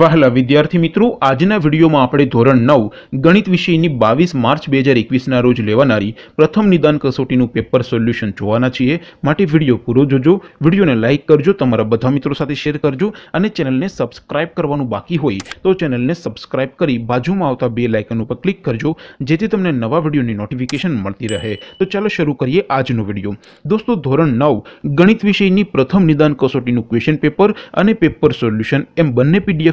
વહાલા વિદ્યાર્થી મિત્રો આજના વિડીયોમાં આપણે ધોરણ નવ ગણિત વિષયની બાવીસ માર્ચ બે હજાર એકવીસના રોજ લેવાનારી પ્રથમ નિદાન કસોટીનું પેપર સોલ્યુશન જોવાના છીએ માટે વિડીયો પૂરો જોજો વિડીયોને લાઇક કરજો તમારા બધા મિત્રો સાથે શેર કરજો અને ચેનલને સબસ્ક્રાઇબ કરવાનું બાકી હોય તો ચેનલને સબસ્ક્રાઇબ કરી બાજુમાં આવતા બે લાઇકન ઉપર ક્લિક કરજો જેથી તમને નવા વિડીયોની નોટિફિકેશન મળતી રહે તો ચાલો શરૂ કરીએ આજનો વિડીયો દોસ્તો ધોરણ નવ ગણિત વિષયની પ્રથમ નિદાન કસોટીનું ક્વેશ્ચન પેપર અને પેપર સોલ્યુશન એમ બંને PDF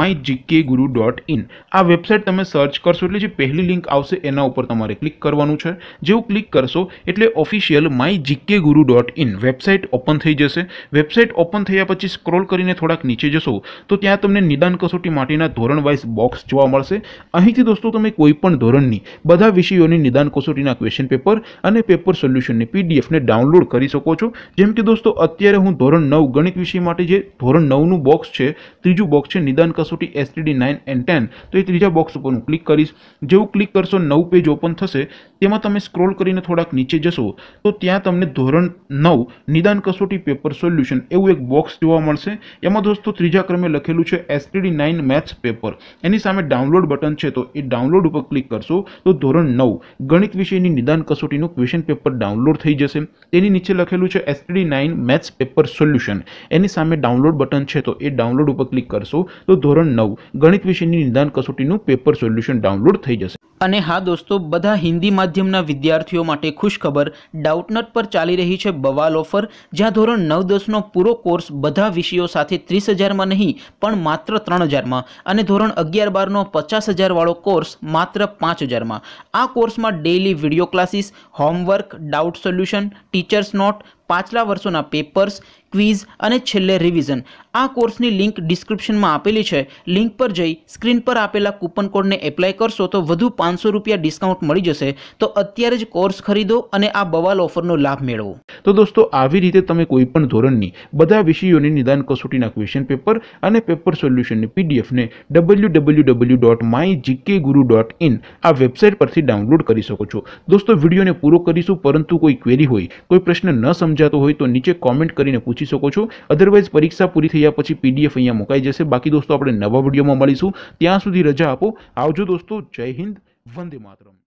my GK guru dot in આ વેબસાઇટ તમે સર્ચ કરશો એટલે જે પહેલી લિંક આવશે એના ઉપર તમારે ક્લિક કરવાનું છે જેવું ક્લિક કરશો એટલે official my GK guru dot in website open થઈ જશે વેબસાઇટ ઓપન થયા પછી સ્ક્રોલ કરીને થોડાક નીચે જશો તો ત્યાં તમને નિદાન કસોટી માટેના ધોરણ વાઇઝ બોક્સ જોવા મળશે અહીંથી દોસ્તો તમે કોઈપણ ધોરણની બધા વિષયોની નિદાન કસોટીના ક્વેશ્ચન પેપર અને પેપર સોલ્યુશનની પીડીએફને ડાઉનલોડ કરી શકો છો જેમ કે દોસ્તો અત્યારે હું ધોરણ નવ ગણિત વિષય માટે જે ધોરણ નવનું બોક્સ છે ત્રીજું બોક્સ છે નિદાન કસોટી એસટીડી નાઇન એન્ડ ટેન તો એ ત્રીજા બોક્સ ઉપર હું ક્લિક કરીશ જેવું ક્લિક કરશો નવું પેજ ઓપન થશે તેમાં તમે સ્ક્રોલ કરીને થોડાક નીચે જશો તો ત્યાં તમને ધોરણ નવ નિદાન કસોટી પેપર સોલ્યુશન એવું એક બોક્સ જોવા મળશે એમાં દોસ્તો ત્રીજા ક્રમે લખેલું છે એસટીડી નાઇન મેથ્સ પેપર એની સામે ડાઉનલોડ બટન છે તો એ ડાઉનલોડ ઉપર ક્લિક કરશો તો ધોરણ નવ ગણિત વિષયની નિદાન કસોટીનું ક્વેશ્ચન પેપર ડાઉનલોડ થઈ જશે તેની નીચે લખેલું છે STD nine maths paper solution એની સામે ડાઉનલોડ બટન છે તો એ ડાઉનલોડ ઉપર ક્લિક કરશો તો ધોરણ નવ ગણિત વિષયની નિદાન કસોટીનું પેપર સોલ્યુશન ડાઉનલોડ થઈ જશે અને હા દોસ્તો બધા હિન્દી માધ્યમના વિદ્યાર્થીઓ માટે ખુશખબર ડાઉટનટ પર ચાલી રહી છે બવાલ ઓફર જ્યાં ધોરણ નવ દસનો પૂરો કોર્સ બધા વિષયો સાથે ત્રીસ હજારમાં નહીં પણ માત્ર ત્રણ હજારમાં અને ધોરણ અગિયાર બારનો પચાસ હજારવાળો કોર્સ માત્ર પાંચ હજારમાં આ કોર્સમાં daily video classes homework doubt solution teachers note પાછલા વર્ષોના પેપર્સ ક્વિઝ અને છેલ્લે રિવિઝન આ કોર્સની લિંક ડિસ્ક્રિપ્શનમાં આપેલી છે લિંક પર જઈ સ્ક્રીન પર આપેલા કૂપન કોડને એપ્લાય કરશો તો વધુ પાંચ પાંચસો રૂપિયા ડિસ્કાઉન્ટ મળી જશે તો અત્યારે જ કોર્સ ખરીદો અને આ બવાલ ઓફરનો લાભ મેળવો તો દોસ્તો આવી રીતે તમે કોઈપણ ધોરણની બધા વિષયોની નિદાન કસોટીના ક્વેશ્ચન પેપર અને પેપર સોલ્યુશનની પીડીએફને W W W dot my GK guru dot in આ વેબસાઇટ પરથી ડાઉનલોડ કરી શકો છો દોસ્તો વિડીયોને પૂરો કરીશું પરંતુ કોઈ ક્વેરી હોય કોઈ પ્રશ્ન ન સમજાતો હોય તો નીચે કોમેન્ટ કરીને પૂછી શકો છો અધરવાઇઝ પરીક્ષા પૂરી થયા પછી પીડીએફ અહીંયા મુકાઈ જશે બાકી દોસ્તો આપણે નવા વિડીયોમાં મળીશું ત્યાં સુધી રજા આપો આવજો દોસ્તો જય હિન્દ વંદે માતરમ